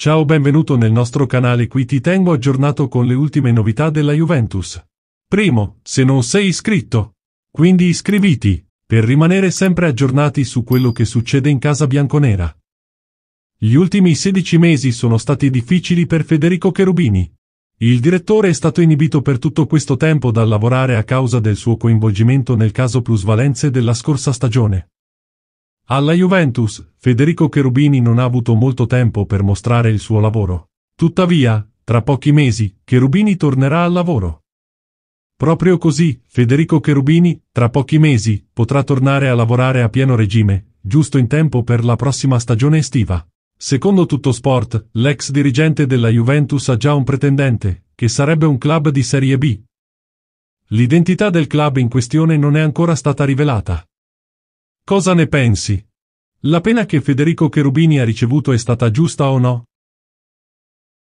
Ciao benvenuto nel nostro canale qui ti tengo aggiornato con le ultime novità della Juventus. Primo, se non sei iscritto, quindi iscriviti, per rimanere sempre aggiornati su quello che succede in casa bianconera. Gli ultimi 16 mesi sono stati difficili per Federico Cherubini. Il direttore è stato inibito per tutto questo tempo dal lavorare a causa del suo coinvolgimento nel caso plusvalenze della scorsa stagione. Alla Juventus, Federico Cherubini non ha avuto molto tempo per mostrare il suo lavoro. Tuttavia, tra pochi mesi, Cherubini tornerà al lavoro. Proprio così, Federico Cherubini, tra pochi mesi, potrà tornare a lavorare a pieno regime, giusto in tempo per la prossima stagione estiva. Secondo Tuttosport, l'ex dirigente della Juventus ha già un pretendente, che sarebbe un club di Serie B. L'identità del club in questione non è ancora stata rivelata. Cosa ne pensi? La pena che Federico Cherubini ha ricevuto è stata giusta o no?